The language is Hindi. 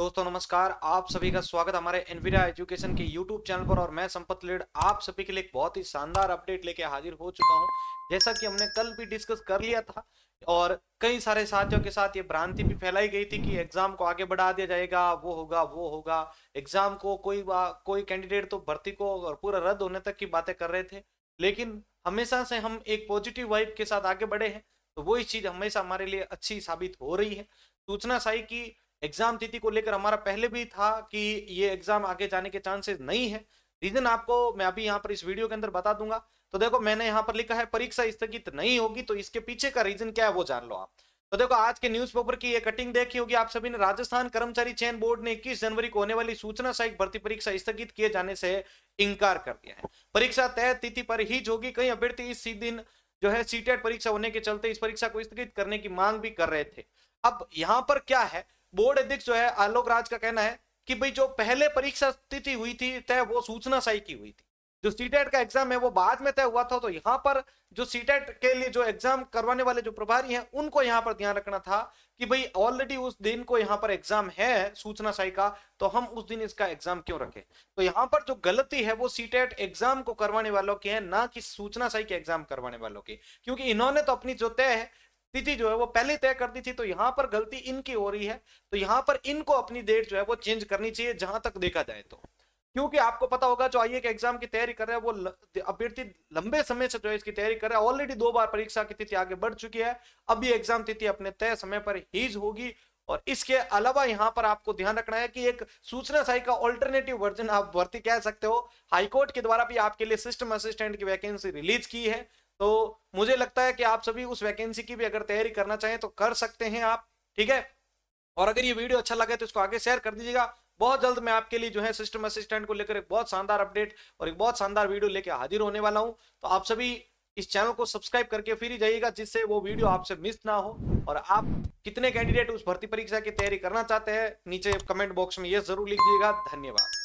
दोस्तों नमस्कार आप सभी का स्वागत हमारे एनविरा एजुकेशन के यूट्यूब चैनल पर और मैं संपत लेड आप सभी के लिए एक बहुत ही शानदार अपडेट लेके हाजिर हो चुका हूं जैसा कि हमने कल भी डिस्कस कर लिया था और कई सारे साथियों के साथ ये भ्रांति भी फैलाई गई थी कि एग्जाम को आगे बढ़ा दिया जाएगा वो होगा वो होगा एग्जाम को कोई कोई कैंडिडेट तो भर्ती को और पूरा रद्द होने तक की बातें कर रहे थे लेकिन हमेशा से हम एक पॉजिटिव वाइब के साथ आगे बढ़े हैं तो वो चीज हमेशा हमारे लिए अच्छी साबित हो रही है सूचना साई की एग्जाम तिथि को लेकर हमारा पहले भी था कि ये एग्जाम आगे जाने के चांसेस नहीं है रीजन आपको मैं अभी यहाँ पर इस वीडियो के अंदर बता दूंगा तो देखो मैंने यहाँ पर लिखा है परीक्षा स्थगित नहीं होगी तो इसके पीछे का रीजन क्या है वो जान लो आप तो देखो आज के न्यूज पेपर की ये कटिंग देखी होगी आप सभी ने राजस्थान कर्मचारी चयन बोर्ड ने इक्कीस जनवरी को होने वाली सूचना सहित भर्ती परीक्षा स्थगित किए जाने से इंकार कर दिया है परीक्षा तय तिथि पर ही जोगी कई अभ्यर्थी इसी दिन जो है सीटेट e परीक्षा होने के चलते इस परीक्षा को स्थगित करने की मांग भी कर रहे थे अब यहाँ पर क्या है बोर्ड अध्यक्ष जो है आलोक राज का कहना है कि भाई जो पहले परीक्षा तिथि हुई थी तय वो सूचना सही की हुई थी जो सीटेट e का एग्जाम है वो बाद में तय हुआ था तो यहाँ पर जो सीटेट e के लिए जो एग्जाम करवाने वाले जो प्रभारी हैं उनको यहाँ पर ध्यान रखना था कि भाई ऑलरेडी उस दिन को यहाँ पर एग्जाम है सूचना सही का तो हम उस दिन इसका एग्जाम क्यों रखें तो यहाँ पर जो गलती है वो सीटेट एग्जाम e को करवाने वालों की है ना कि सूचना सही के एग्जाम करवाने वालों की क्योंकि इन्होंने तो अपनी जो तय है तिथि जो है वो पहले तय कर दी थी तो यहाँ पर गलती इनकी हो रही है तो यहाँ पर इनको अपनी डेट जो है वो चेंज करनी चाहिए जहां तक देखा जाए तो क्योंकि आपको पता होगा जो आइए के एग्जाम की तैयारी कर रहे हैं वो अभ्यर्थी लंबे समय से जो है इसकी तैयारी कर रहे हैं ऑलरेडी दो बार परीक्षा की तिथि आगे बढ़ चुकी है अब ये एग्जाम तिथि अपने तय समय पर हीज होगी और इसके अलावा यहाँ पर आपको ध्यान रखना है कि एक सूचना साई का ऑल्टरनेटिव वर्जन आप भर्ती कह सकते हो हाईकोर्ट के द्वारा भी आपके लिए सिस्टम असिस्टेंट की वैकेंसी रिलीज की है तो मुझे लगता है कि आप सभी उस वैकेंसी की भी अगर तैयारी करना चाहें तो कर सकते हैं आप ठीक है और अगर ये वीडियो अच्छा लगे तो इसको आगे शेयर कर दीजिएगा बहुत जल्द मैं आपके लिए जो है सिस्टम असिस्टेंट को लेकर एक बहुत शानदार अपडेट और एक बहुत शानदार वीडियो लेकर हाजिर होने वाला हूँ तो आप सभी इस चैनल को सब्सक्राइब करके फिर ही जाइएगा जिससे वो वीडियो आपसे मिस ना हो और आप कितने कैंडिडेट उस भर्ती परीक्षा की तैयारी करना चाहते हैं नीचे कमेंट बॉक्स में ये जरूर लिख दीजिएगा धन्यवाद